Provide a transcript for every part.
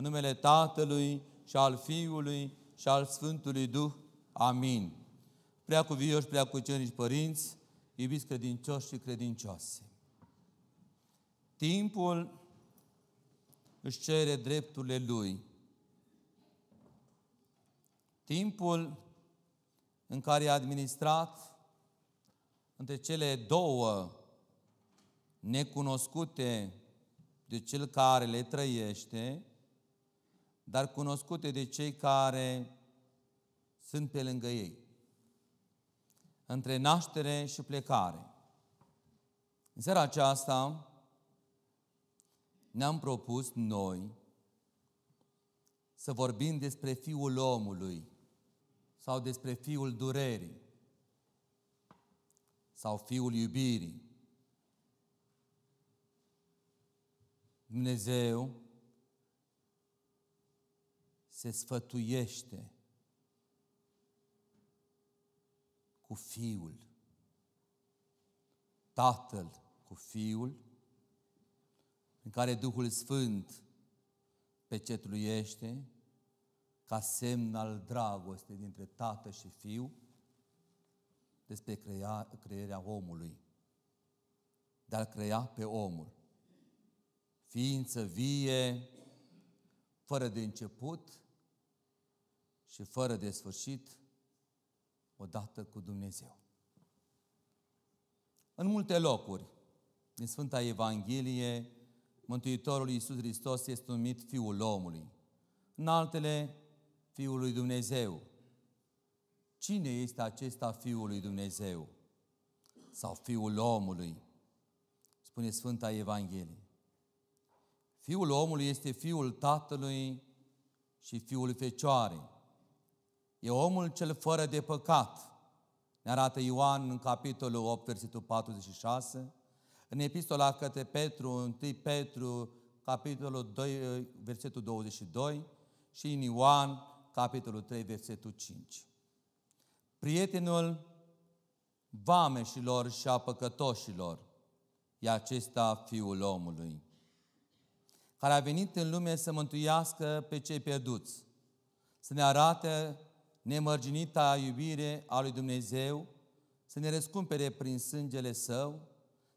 în numele Tatălui și al Fiului și al Sfântului Duh. Amin. Prea vioși, prea cerici părinți, iubiți credincioși și credincioase. Timpul își cere drepturile lui. Timpul în care a administrat între cele două necunoscute de cel care le trăiește, dar cunoscute de cei care sunt pe lângă ei. Între naștere și plecare. În seara aceasta ne-am propus noi să vorbim despre Fiul omului sau despre Fiul durerii sau Fiul iubirii. Dumnezeu se sfătuiește cu Fiul, Tatăl cu Fiul, în care Duhul Sfânt pecetluiește ca semn al dragostei dintre Tată și Fiu despre crea, creierea omului, de a crea pe omul. Ființă vie, fără de început, și fără de sfârșit odată cu Dumnezeu. În multe locuri din Sfânta Evanghelie, Mântuitorul Iisus Hristos este numit Fiul omului, în altele Fiul lui Dumnezeu. Cine este acesta Fiul lui Dumnezeu? Sau Fiul omului? Spune Sfânta Evanghelie. Fiul omului este Fiul Tatălui și Fiul Fecioarei. E omul cel fără de păcat, ne arată Ioan în capitolul 8, versetul 46, în epistola către Petru, 1 Petru, capitolul 2, versetul 22 și în Ioan, capitolul 3, versetul 5. Prietenul vameșilor și a păcătoșilor e acesta Fiul omului, care a venit în lume să mântuiască pe cei pierduți, să ne arate nemărginita iubire a lui Dumnezeu, să ne răscumpere prin sângele Său,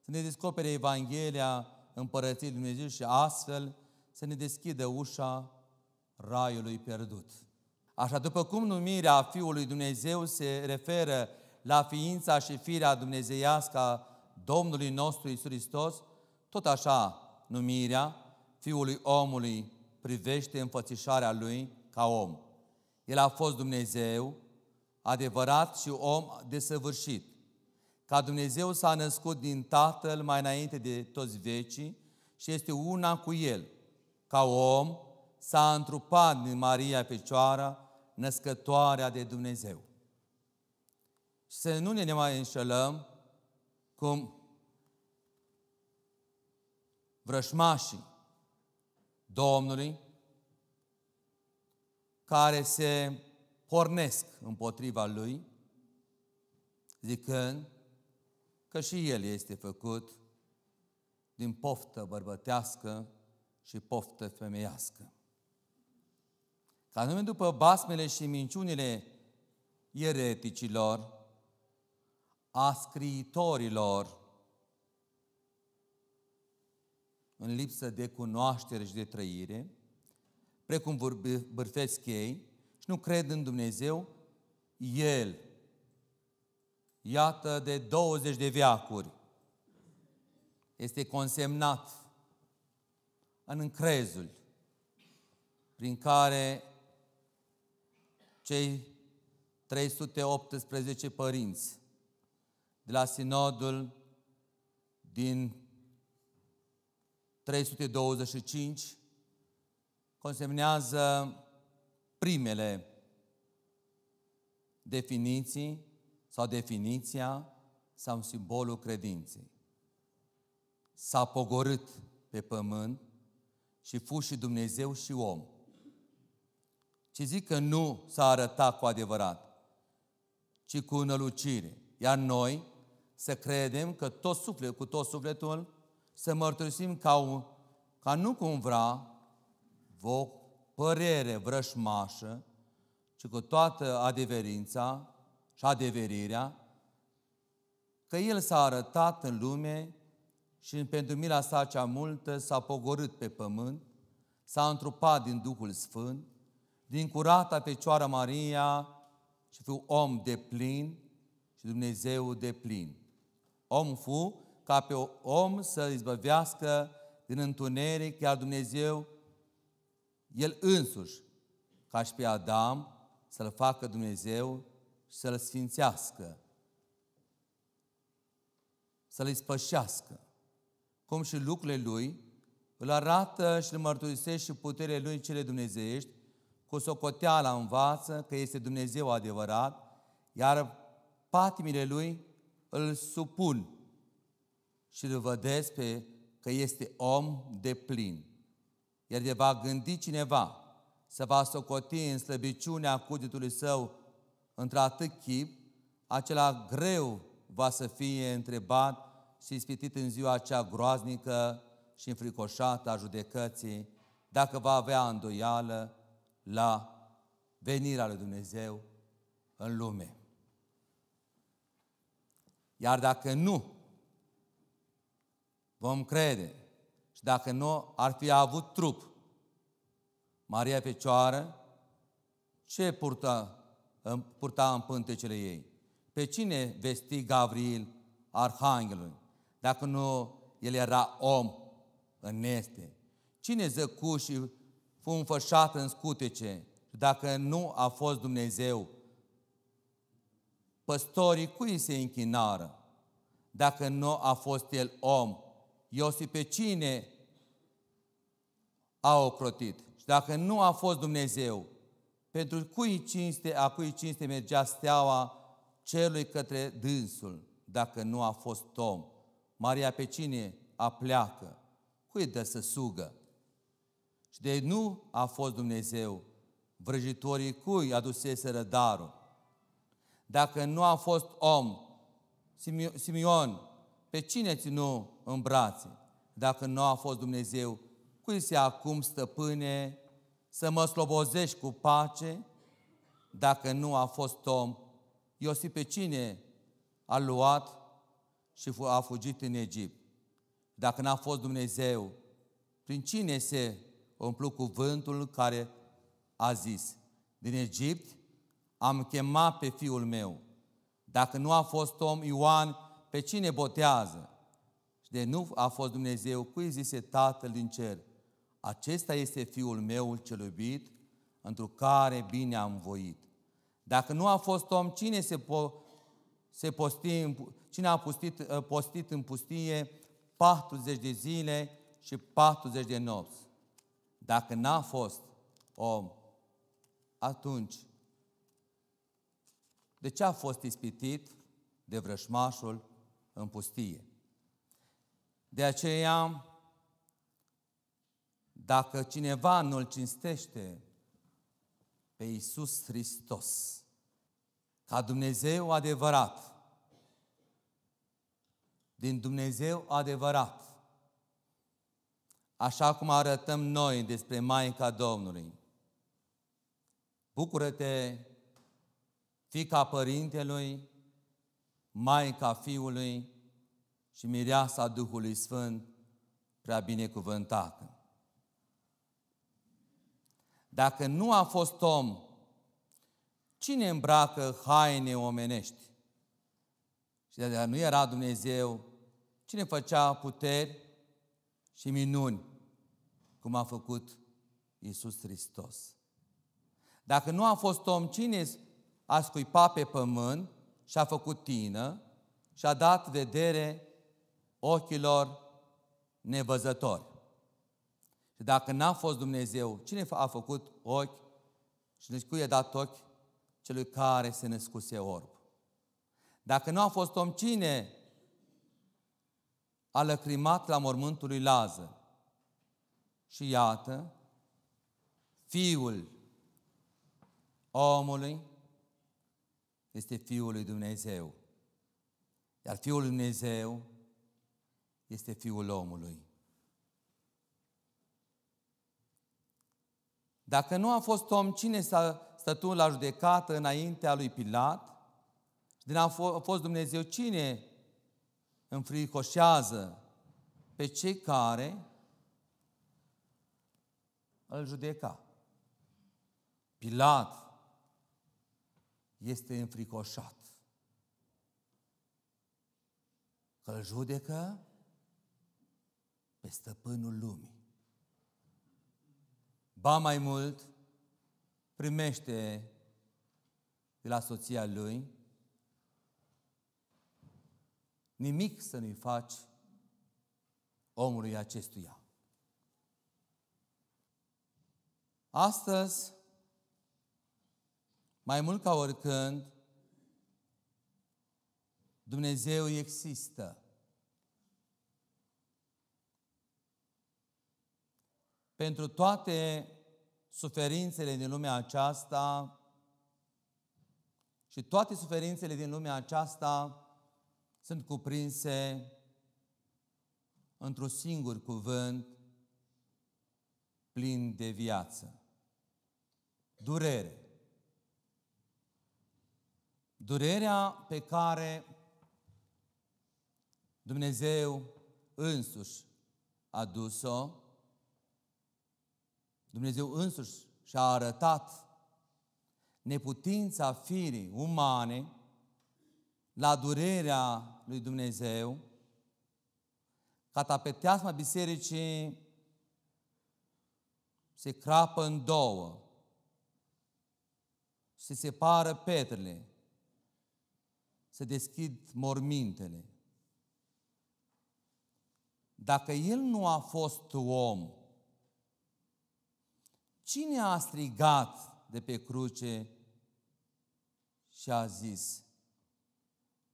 să ne descopere Evanghelia Împărăției Lui Dumnezeu și astfel să ne deschidă ușa Raiului pierdut. Așa, după cum numirea Fiului Dumnezeu se referă la ființa și firea dumnezeiască a Domnului nostru Isus Hristos, tot așa numirea Fiului omului privește înfățișarea Lui ca om. El a fost Dumnezeu, adevărat și om desăvârșit. Ca Dumnezeu s-a născut din Tatăl mai înainte de toți vecii și este una cu El. Ca om s-a întrupat din Maria Fecioara, născătoarea de Dumnezeu. Și să nu ne mai înșelăm cum vrășmașii Domnului care se pornesc împotriva lui, zicând că și el este făcut din poftă bărbătească și poftă femeiască. Ca nume după basmele și minciunile ereticilor, a scriitorilor, în lipsă de cunoaștere și de trăire, precum bârfeți ei, și nu cred în Dumnezeu, El, iată de 20 de veacuri, este consemnat în încrezul prin care cei 318 părinți de la sinodul din 325 consemnează primele definiții sau definiția sau simbolul credinței. S-a pogorât pe pământ și fu și Dumnezeu și om. Ce zic că nu s-a arătat cu adevărat, ci cu înălucire. Iar noi să credem că tot sufletul, cu tot sufletul, să mărturisim ca, ca nu cum vrea, o părere vrășmașă, ci cu toată adeverința și adeverirea, că El s-a arătat în lume și pentru mila sa cea multă s-a pogorât pe pământ, s-a întrupat din Duhul Sfânt, din curata Fecioară Maria și fiu om de plin și Dumnezeu de plin. Om fu ca pe om să izbăvească din întuneric, iar Dumnezeu el însuși, ca și pe Adam, să-l facă Dumnezeu și să-l sfințească, să-l ispășească. Cum și lucrurile lui, îl arată și îl mărturisește și puterea lui cele dumnezeiești, cu socoteala învață că este Dumnezeu adevărat, iar patimile lui îl supun și îl vădesc pe că este om de plin iar te va gândi cineva să va socoti în slăbiciunea cugetului său într-atât chip, acela greu va să fie întrebat și ispitit în ziua acea groaznică și înfricoșată a judecății, dacă va avea îndoială la venirea lui Dumnezeu în lume. Iar dacă nu, vom crede și dacă nu, ar fi avut trup. Maria Fecioară, ce purta, purta în pântecele ei? Pe cine vesti Gabriel, Arhanghelului, Dacă nu, el era om în neste. Cine zăcu și fu înfășat în scutece? Dacă nu a fost Dumnezeu, păstorii cui se închinară? Dacă nu a fost el om, Iosif pe cine a ocrotit. Și dacă nu a fost Dumnezeu, pentru cui cinste, a cui cinste mergea steaua celui către dânsul, dacă nu a fost Tom? Maria pe cine a pleacă? Cui dă să sugă? Și de nu a fost Dumnezeu, vrăjitorii cui aduseseră darul? Dacă nu a fost om, Simion, pe cine ținu în brațe? Dacă nu a fost Dumnezeu, cui se acum stăpâne să mă slobozești cu pace, dacă nu a fost om, Iosif pe cine a luat și a fugit în Egipt? Dacă n-a fost Dumnezeu, prin cine se umplu cuvântul care a zis, din Egipt am chemat pe fiul meu. Dacă nu a fost om, Ioan, pe cine botează? Și de nu a fost Dumnezeu, cui zise Tatăl din cer, acesta este fiul meu cel iubit, întru care bine am voit. Dacă nu a fost om, cine se, po- se posti, cine a postit, ă, postit în pustie 40 de zile și 40 de nopți? Dacă n-a fost om, atunci de ce a fost ispitit de vrășmașul în pustie? De aceea dacă cineva nu-L cinstește pe Iisus Hristos, ca Dumnezeu adevărat, din Dumnezeu adevărat, așa cum arătăm noi despre Maica Domnului. Bucură-te, Fica Părintelui, Maica Fiului și Mireasa Duhului Sfânt, prea binecuvântată. Dacă nu a fost om, cine îmbracă haine omenești? Și dacă nu era Dumnezeu, cine făcea puteri și minuni, cum a făcut Iisus Hristos? Dacă nu a fost om, cine a scuipat pe pământ și a făcut tină și a dat vedere ochilor nevăzători? Dacă n-a fost Dumnezeu, cine a făcut ochi și deci cui i-a dat ochi? Celui care se născuse orb. Dacă nu a fost om, cine a lăcrimat la mormântul lui Lază? Și iată, fiul omului este fiul lui Dumnezeu. Iar fiul lui Dumnezeu este fiul omului. Dacă nu a fost om, cine s-a stătut la judecată înaintea lui Pilat? din a fost Dumnezeu, cine înfricoșează pe cei care îl judeca? Pilat este înfricoșat. Că îl judecă pe stăpânul lumii. Ba mai mult, primește de la soția lui nimic să nu-i faci omului acestuia. Astăzi, mai mult ca oricând, Dumnezeu există. Pentru toate suferințele din lumea aceasta și toate suferințele din lumea aceasta sunt cuprinse într-un singur cuvânt plin de viață. Durere. Durerea pe care Dumnezeu însuși a dus-o Dumnezeu însuși și-a arătat neputința firii umane la durerea lui Dumnezeu, catapeteasma bisericii se crapă în două, se separă petrele, se deschid mormintele. Dacă el nu a fost om, Cine a strigat de pe cruce și a zis,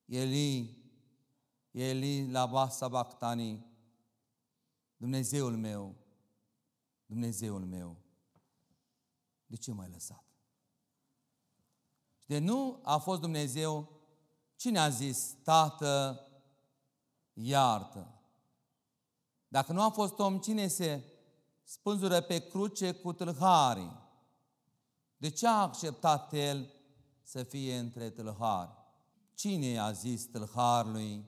Eli, Eli la basa bactani, Dumnezeul meu, Dumnezeul meu, de ce m-ai lăsat? De nu a fost Dumnezeu, cine a zis, Tată, iartă? Dacă nu a fost om, cine se spânzură pe cruce cu tâlhari. De ce a acceptat el să fie între tâlhari? Cine i-a zis tâlharului,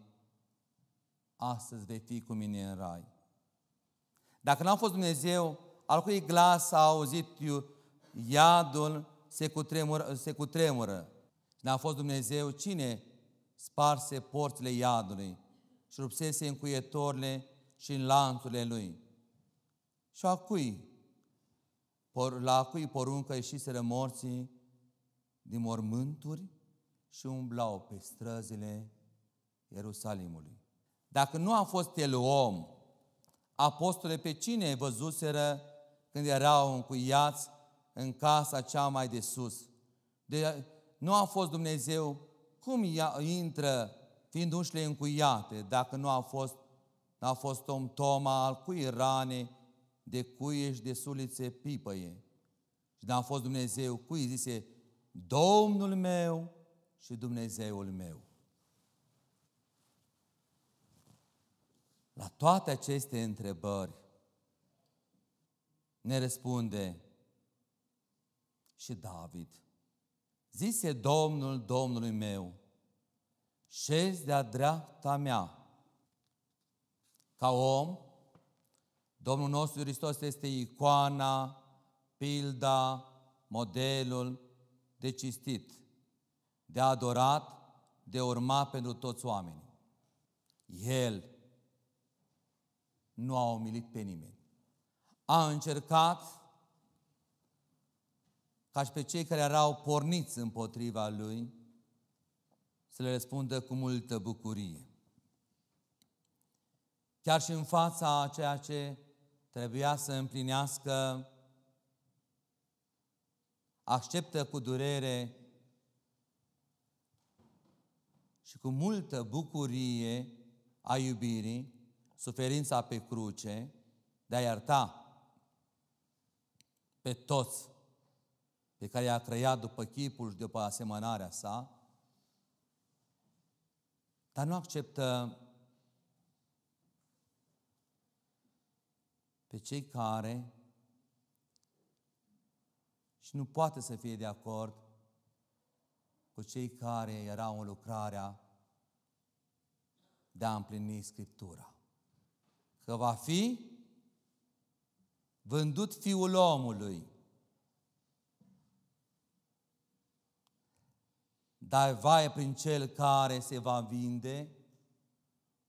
astăzi vei fi cu mine în rai? Dacă n-a fost Dumnezeu, al cui glas a auzit iadul, se cutremură, se cutremură. N-a fost Dumnezeu, cine sparse porțile iadului și rupsese încuietorile și în lanțurile lui? Și a cui? La cui poruncă ieșiseră morții din mormânturi și umblau pe străzile Ierusalimului. Dacă nu a fost el om, apostole pe cine văzuseră când erau încuiați în casa cea mai de sus? De, nu a fost Dumnezeu, cum ia, intră fiind ușile încuiate, dacă nu a fost, a fost om Toma, al cui rane de cui ești de sulițe pipăie. Și n-a fost Dumnezeu cui zise, Domnul meu și Dumnezeul meu. La toate aceste întrebări ne răspunde și David. Zise Domnul Domnului meu, șezi de-a dreapta mea, ca om Domnul nostru Hristos este icoana, pilda, modelul de cistit, de adorat, de urmat pentru toți oamenii. El nu a umilit pe nimeni. A încercat ca și pe cei care erau porniți împotriva lui să le răspundă cu multă bucurie. Chiar și în fața a ceea ce trebuia să împlinească, acceptă cu durere și cu multă bucurie a iubirii, suferința pe cruce, de a ierta pe toți pe care i-a creat după chipul și după asemănarea sa, dar nu acceptă pe cei care și nu poate să fie de acord cu cei care erau în lucrarea de a împlini Scriptura. Că va fi vândut fiul omului. Dar vai prin cel care se va vinde,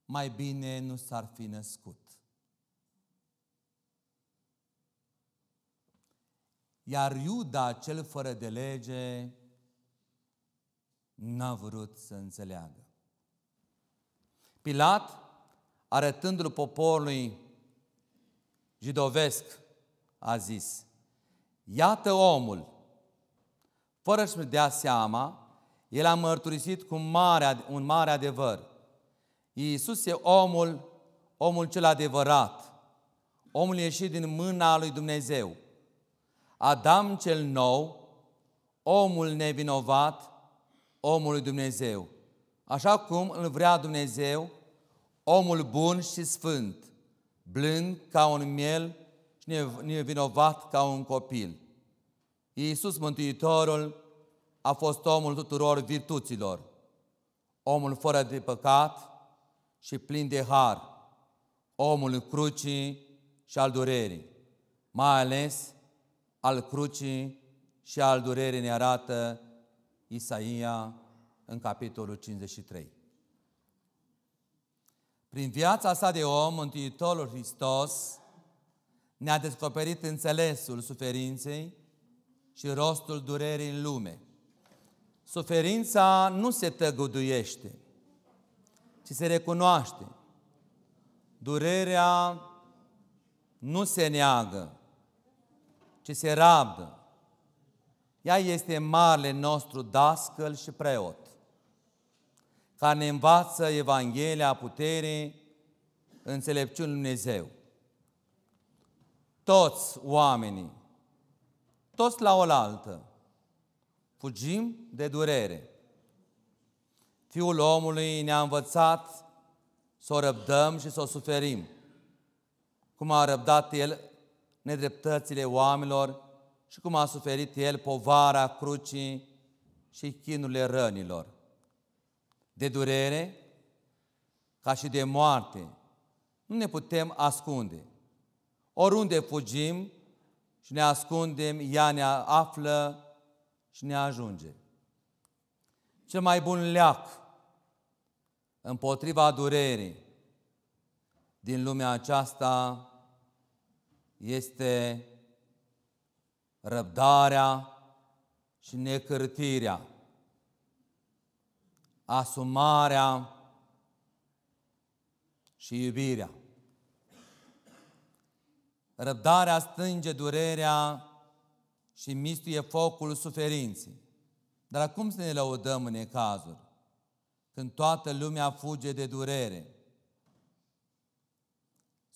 mai bine nu s-ar fi născut. Iar Iuda, cel fără de lege, n-a vrut să înțeleagă. Pilat, arătându-l poporului jidovesc, a zis, Iată omul, fără să-mi dea seama, el a mărturisit cu mare, un mare adevăr. Iisus e omul, omul cel adevărat, omul ieșit din mâna lui Dumnezeu. Adam cel nou, omul nevinovat, omul lui Dumnezeu. Așa cum îl vrea Dumnezeu, omul bun și sfânt, blând ca un miel și nevinovat ca un copil. Iisus Mântuitorul a fost omul tuturor virtuților, omul fără de păcat și plin de har, omul crucii și al durerii, mai ales al crucii și al durerii ne arată Isaia în capitolul 53. Prin viața sa de om, Mântuitorul Hristos ne-a descoperit înțelesul suferinței și rostul durerii în lume. Suferința nu se tăguduiește, ci se recunoaște. Durerea nu se neagă, ci se rabdă. Ea este marele nostru dascăl și preot, care ne învață Evanghelia puterii înțelepciunii Dumnezeu. Toți oamenii, toți la oaltă, fugim de durere. Fiul omului ne-a învățat să o răbdăm și să o suferim, cum a răbdat El nedreptățile oamenilor și cum a suferit El povara crucii și chinurile rănilor. De durere, ca și de moarte, nu ne putem ascunde. Oriunde fugim și ne ascundem, ea ne află și ne ajunge. Cel mai bun leac împotriva durerii din lumea aceasta este răbdarea și necărtirea, asumarea și iubirea. Răbdarea stânge durerea și mistuie focul suferinței. Dar acum să ne lăudăm în cazuri când toată lumea fuge de durere,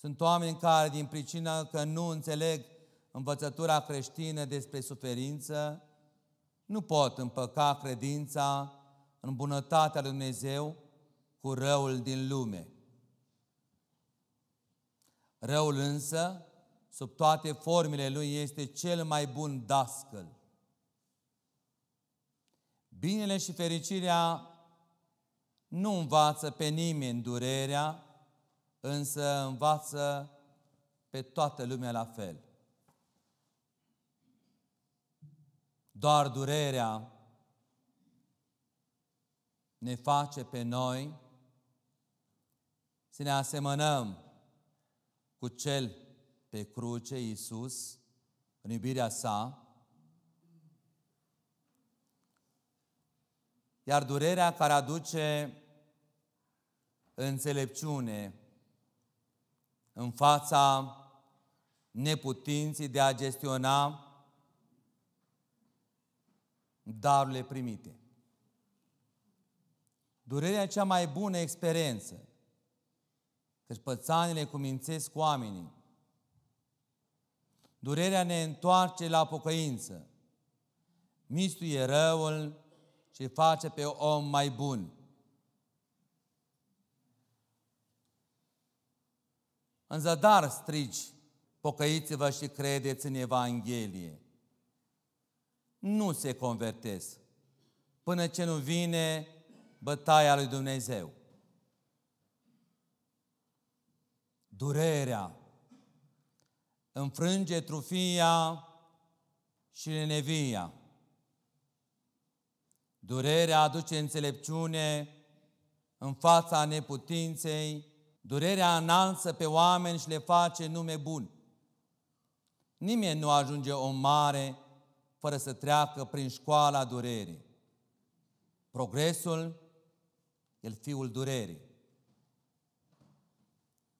sunt oameni care, din pricina că nu înțeleg învățătura creștină despre suferință, nu pot împăca credința în bunătatea lui Dumnezeu cu răul din lume. Răul însă, sub toate formele lui, este cel mai bun dascăl. Binele și fericirea nu învață pe nimeni durerea, însă învață pe toată lumea la fel. Doar durerea ne face pe noi să ne asemănăm cu Cel pe cruce, Iisus, în iubirea sa, iar durerea care aduce înțelepciune în fața neputinții de a gestiona darurile primite. Durerea cea mai bună experiență. că pățanile cumințesc oamenii. Durerea ne întoarce la pocăință. Mistuie răul și face pe om mai bun. În zadar strigi, pocăiți-vă și credeți în Evanghelie. Nu se convertesc până ce nu vine bătaia lui Dumnezeu. Durerea înfrânge trufia și nevia. Durerea aduce înțelepciune în fața neputinței Durerea înalță pe oameni și le face nume bun. Nimeni nu ajunge o mare fără să treacă prin școala durerii. Progresul, el fiul durerii.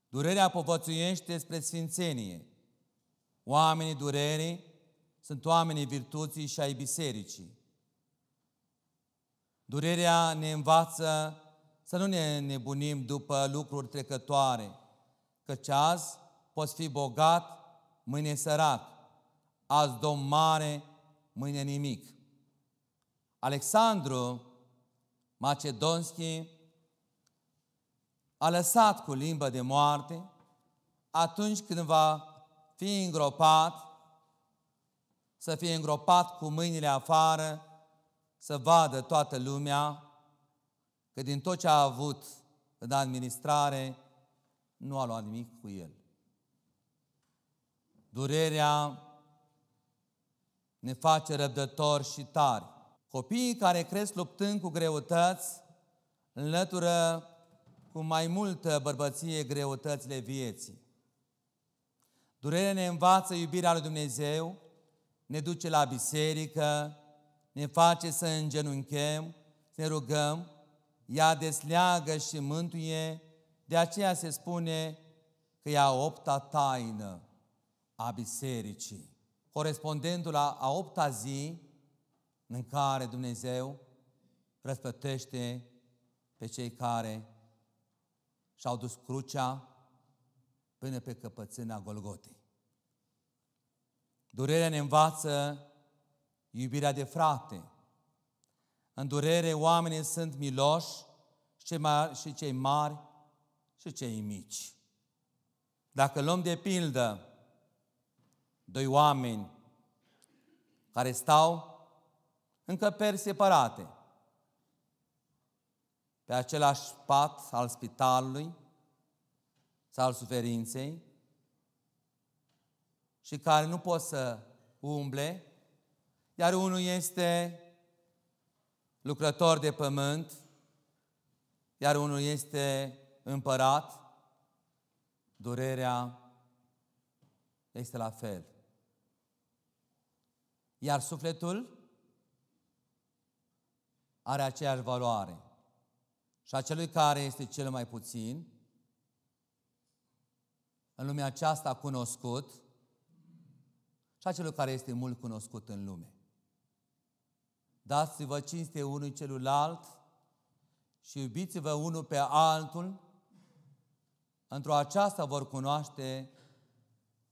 Durerea povățuiește spre sfințenie. Oamenii durerii sunt oamenii virtuții și ai bisericii. Durerea ne învață să nu ne nebunim după lucruri trecătoare, căci azi poți fi bogat, mâine sărat, azi domn mare, mâine nimic. Alexandru Macedonski a lăsat cu limbă de moarte atunci când va fi îngropat, să fie îngropat cu mâinile afară, să vadă toată lumea că din tot ce a avut în administrare, nu a luat nimic cu el. Durerea ne face răbdători și tari. Copiii care cresc luptând cu greutăți înlătură cu mai multă bărbăție greutățile vieții. Durerea ne învață iubirea lui Dumnezeu, ne duce la biserică, ne face să îngenunchem, să ne rugăm ea desleagă și mântuie, de aceea se spune că e a opta taină a bisericii, corespondentul la a opta zi în care Dumnezeu răspătește pe cei care și-au dus crucea până pe căpățâna Golgotei. Durerea ne învață iubirea de frate, în durere oamenii sunt miloși și, mari, și cei mari și cei mici. Dacă luăm de pildă doi oameni care stau încăperi separate pe același pat al spitalului sau al suferinței și care nu pot să umble, iar unul este lucrător de pământ, iar unul este împărat, durerea este la fel. Iar sufletul are aceeași valoare. Și acelui care este cel mai puțin, în lumea aceasta cunoscut, și acelui care este mult cunoscut în lume. Dați-vă cinste unul celuilalt și iubiți-vă unul pe altul. Într-o aceasta vor cunoaște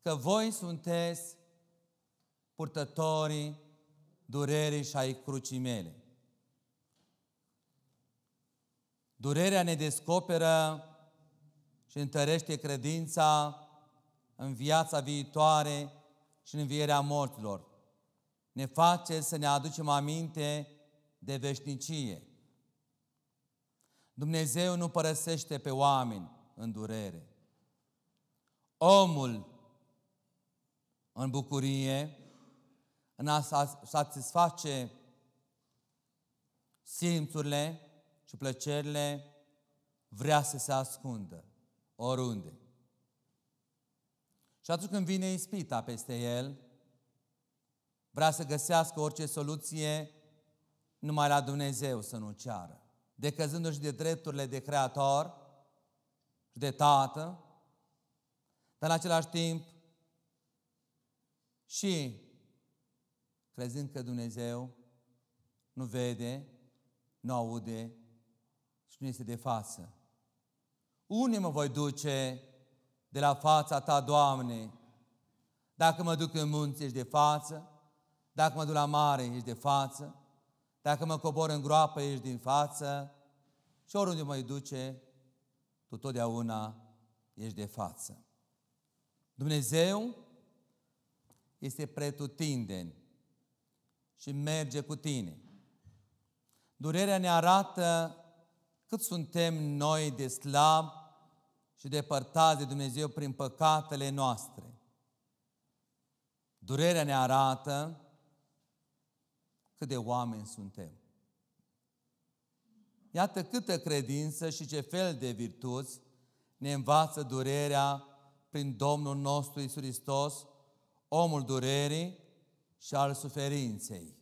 că voi sunteți purtătorii durerii și ai crucii mele. Durerea ne descoperă și întărește credința în viața viitoare și în învierea morților ne face să ne aducem aminte de veșnicie. Dumnezeu nu părăsește pe oameni în durere. Omul în bucurie, în a satisface simțurile și plăcerile, vrea să se ascundă oriunde. Și atunci când vine ispita peste el, Vrea să găsească orice soluție numai la Dumnezeu să nu ceară. Decăzându-și de drepturile de creator și de tată, dar în același timp și crezând că Dumnezeu nu vede, nu aude și nu este de față. Unde mă voi duce de la fața Ta, Doamne, dacă mă duc în munți, ești de față? Dacă mă duc la mare, ești de față. Dacă mă cobor în groapă, ești din față. Și oriunde mă duce, tu totdeauna ești de față. Dumnezeu este pretutindeni și merge cu tine. Durerea ne arată cât suntem noi de slab și depărtați de Dumnezeu prin păcatele noastre. Durerea ne arată cât de oameni suntem. Iată câtă credință și ce fel de virtuți ne învață durerea prin Domnul nostru Isus Hristos, omul durerii și al suferinței.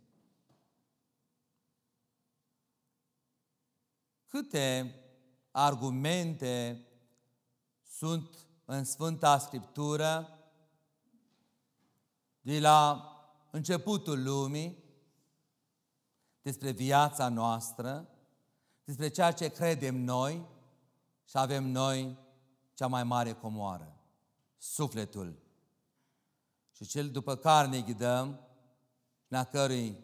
Câte argumente sunt în Sfânta Scriptură de la începutul lumii despre viața noastră, despre ceea ce credem noi și avem noi cea mai mare comoară, sufletul. Și cel după care ne ghidăm, la cărui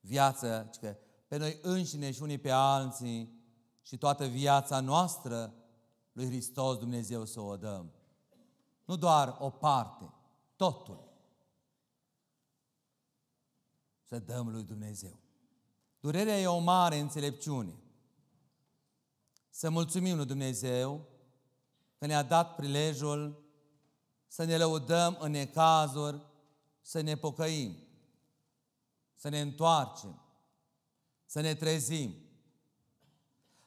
viață, că pe noi înșine și unii pe alții și toată viața noastră lui Hristos Dumnezeu să o dăm. Nu doar o parte, totul. Să dăm lui Dumnezeu. Durerea e o mare înțelepciune. Să mulțumim lui Dumnezeu că ne-a dat prilejul să ne lăudăm în necazuri, să ne pocăim, să ne întoarcem, să ne trezim,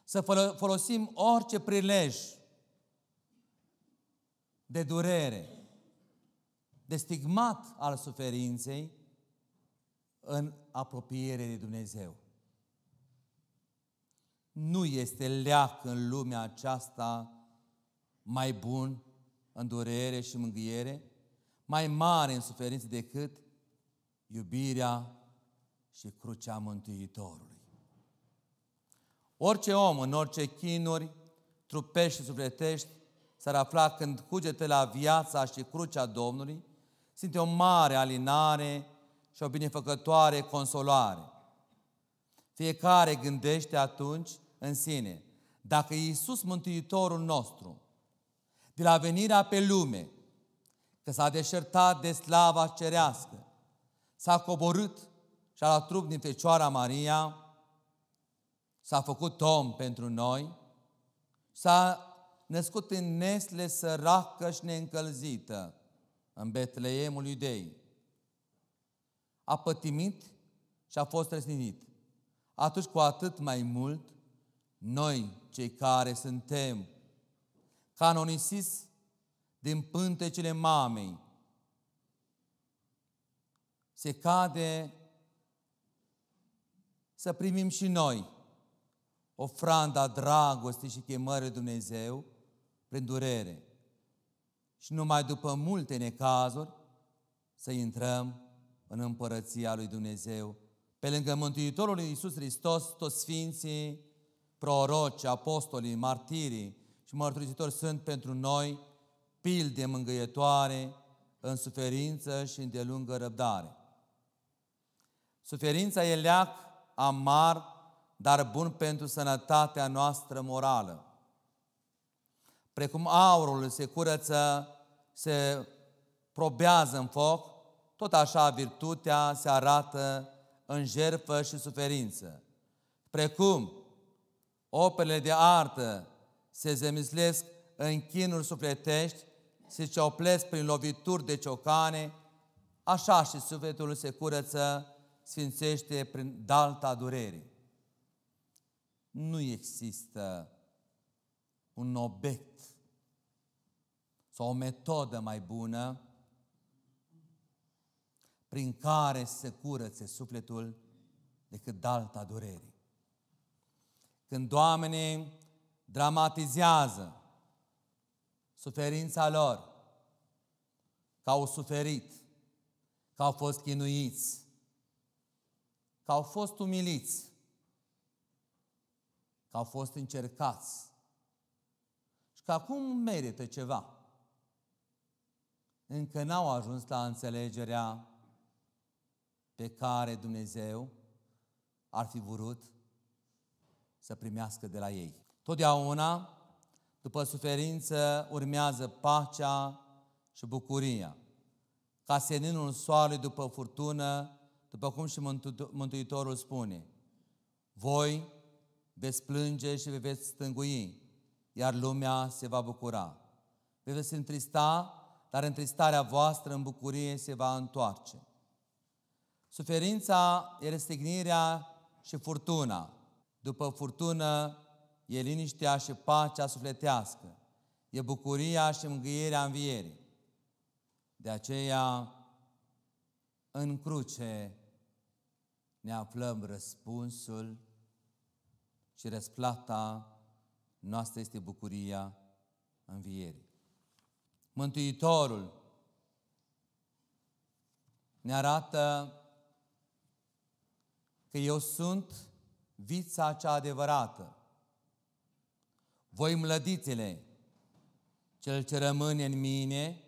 să folosim orice prilej de durere, de stigmat al suferinței în apropiere de Dumnezeu. Nu este leac în lumea aceasta mai bun în durere și mângâiere, mai mare în suferință decât iubirea și crucea Mântuitorului. Orice om, în orice chinuri, trupești și sufletești, s-ar afla când cugete la viața și crucea Domnului simte o mare alinare și o binefăcătoare consolare. Fiecare gândește atunci în sine. Dacă Iisus Mântuitorul nostru, de la venirea pe lume, că s-a deșertat de slava cerească, s-a coborât și a luat trup din Fecioara Maria, s-a făcut om pentru noi, s-a născut în nesle săracă și neîncălzită, în Betleemul Iudei. A pătimit și a fost răsnit. Atunci cu atât mai mult, noi, cei care suntem canonisiți din pântecele mamei, se cade să primim și noi ofranda dragostei și chemării Dumnezeu prin durere. Și numai după multe necazuri să intrăm în împărăția lui Dumnezeu. Pe lângă Mântuitorul Iisus Hristos, toți Sfinții proroci, apostolii, martirii și mărturisitori sunt pentru noi pilde mângâietoare în suferință și delungă răbdare. Suferința e leac amar, dar bun pentru sănătatea noastră morală. Precum aurul se curăță, se probează în foc, tot așa virtutea se arată în jerfă și suferință. Precum Operele de artă se zemislesc în chinuri sufletești, se cioplesc prin lovituri de ciocane, așa și sufletul se curăță, sfințește prin dalta durerii. Nu există un obiect sau o metodă mai bună prin care se curățe sufletul decât dalta durerii când oamenii dramatizează suferința lor, că au suferit, că au fost chinuiți, că au fost umiliți, că au fost încercați și că acum merită ceva. Încă n-au ajuns la înțelegerea pe care Dumnezeu ar fi vrut să primească de la ei. Totdeauna, după suferință, urmează pacea și bucuria. Ca seninul soarelui după furtună, după cum și Mântuitorul spune, voi veți plânge și vă veți stângui, iar lumea se va bucura. Vă veți întrista, dar întristarea voastră în bucurie se va întoarce. Suferința e răstignirea și furtuna. După furtună e liniștea și pacea sufletească, e bucuria și mângâierea învierii. De aceea, în cruce ne aflăm răspunsul și răsplata noastră este bucuria învierii. Mântuitorul ne arată că eu sunt vița cea adevărată. Voi mlădițele, cel ce rămâne în mine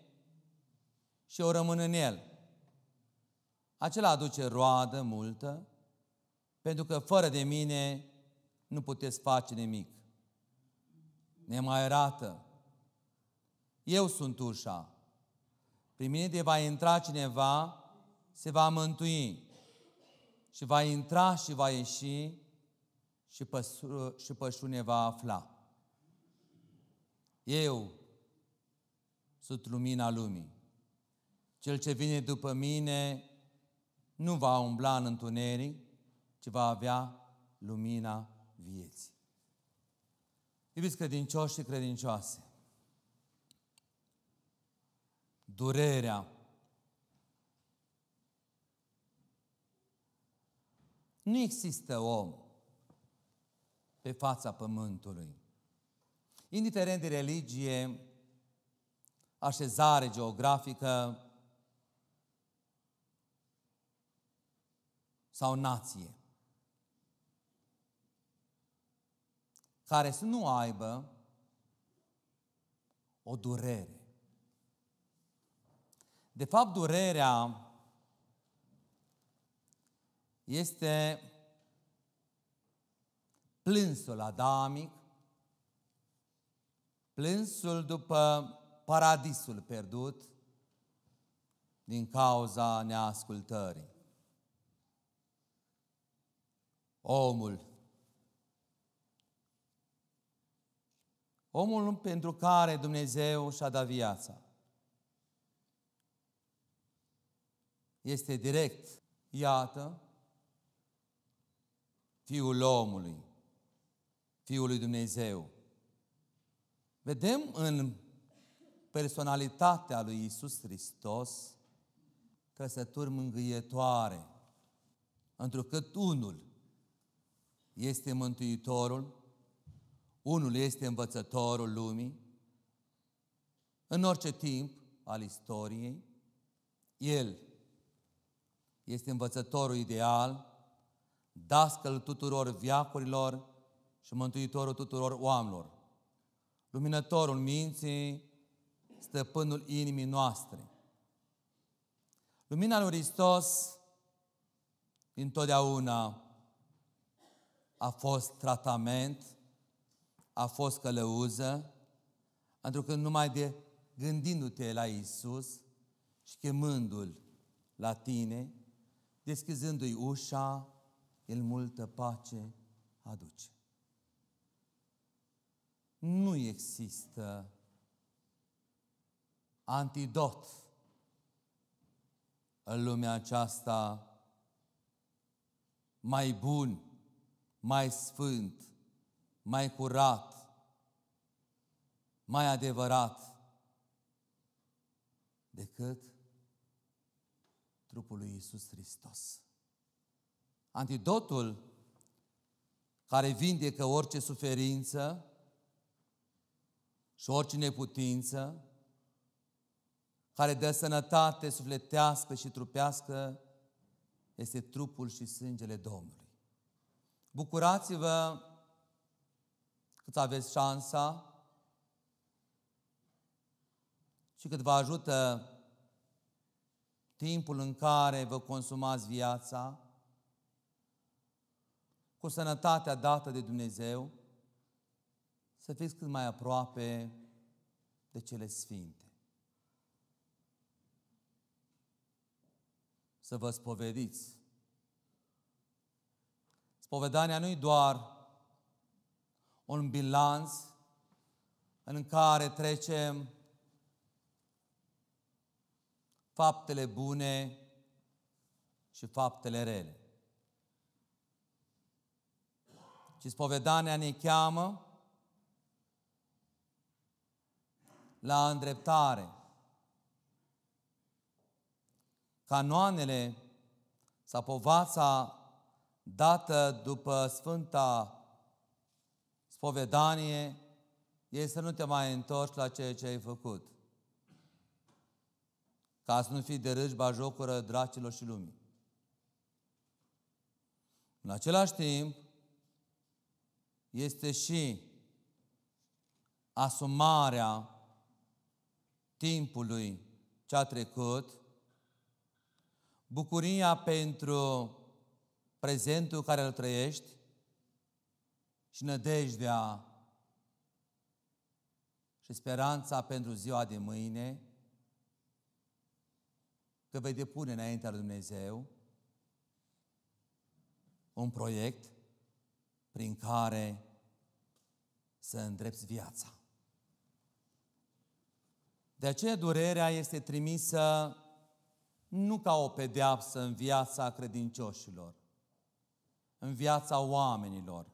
și o rămân în el. Acela aduce roadă multă, pentru că fără de mine nu puteți face nimic. Ne mai arată. Eu sunt ușa. Prin mine de va intra cineva, se va mântui și va intra și va ieși și, păsru, și pășune va afla. Eu sunt lumina lumii. Cel ce vine după mine nu va umbla în întuneric, ci va avea lumina vieții. Iubiți credincioși și credincioase, durerea, nu există om pe fața pământului. Indiferent de religie, așezare geografică sau nație, care să nu aibă o durere. De fapt, durerea este plânsul adamic, plânsul după paradisul pierdut din cauza neascultării. Omul. Omul pentru care Dumnezeu și-a dat viața. Este direct, iată, Fiul omului. Fiul lui Dumnezeu. Vedem în personalitatea lui Isus Hristos trăsături mângâietoare, întrucât unul este Mântuitorul, unul este învățătorul lumii, în orice timp al istoriei, el este învățătorul ideal, dascăl tuturor viacurilor, și Mântuitorul tuturor oamenilor, Luminătorul minții, stăpânul inimii noastre. Lumina lui Hristos întotdeauna a fost tratament, a fost călăuză, pentru că numai de gândindu-te la Isus și chemându-L la tine, deschizându-i ușa, El multă pace aduce nu există antidot în lumea aceasta mai bun, mai sfânt, mai curat, mai adevărat decât trupul lui Iisus Hristos. Antidotul care vindecă orice suferință și orice neputință, care dă sănătate sufletească și trupească, este trupul și sângele Domnului. Bucurați-vă cât aveți șansa și cât vă ajută timpul în care vă consumați viața, cu sănătatea dată de Dumnezeu, să fiți cât mai aproape de cele sfinte. Să vă spovediți. Spovedania nu e doar un bilanț în care trecem faptele bune și faptele rele. Și spovedania ne cheamă la îndreptare. Canoanele sau povața dată după Sfânta Spovedanie e să nu te mai întorci la ceea ce ai făcut. Ca să nu fii de râșba jocură dracilor și lumii. În același timp, este și asumarea timpului ce a trecut, bucuria pentru prezentul care îl trăiești și nădejdea și speranța pentru ziua de mâine, că vei depune înaintea lui Dumnezeu un proiect prin care să îndrepți viața. De aceea durerea este trimisă nu ca o pedeapsă în viața credincioșilor, în viața oamenilor.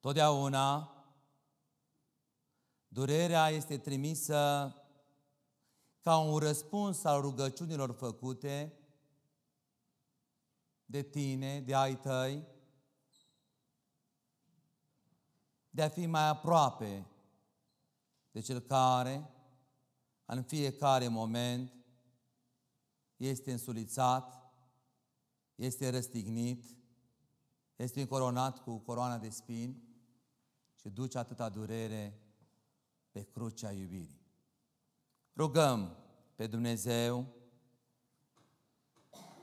Totdeauna durerea este trimisă ca un răspuns al rugăciunilor făcute de tine, de ai tăi, de a fi mai aproape de cel care în fiecare moment este însulițat, este răstignit, este încoronat cu coroana de spini și duce atâta durere pe crucea iubirii. Rugăm pe Dumnezeu,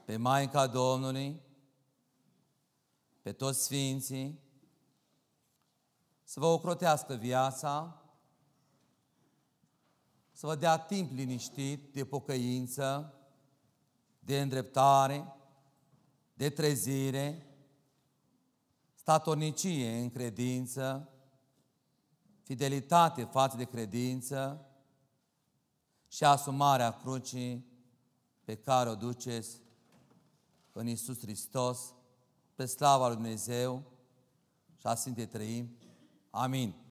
pe Maica Domnului, pe toți Sfinții, să vă ocrotească viața, să vă dea timp liniștit de pocăință, de îndreptare, de trezire, statornicie în credință, fidelitate față de credință și asumarea crucii pe care o duceți în Isus Hristos, pe slava Lui Dumnezeu și a Sfintei Trăim. Amin.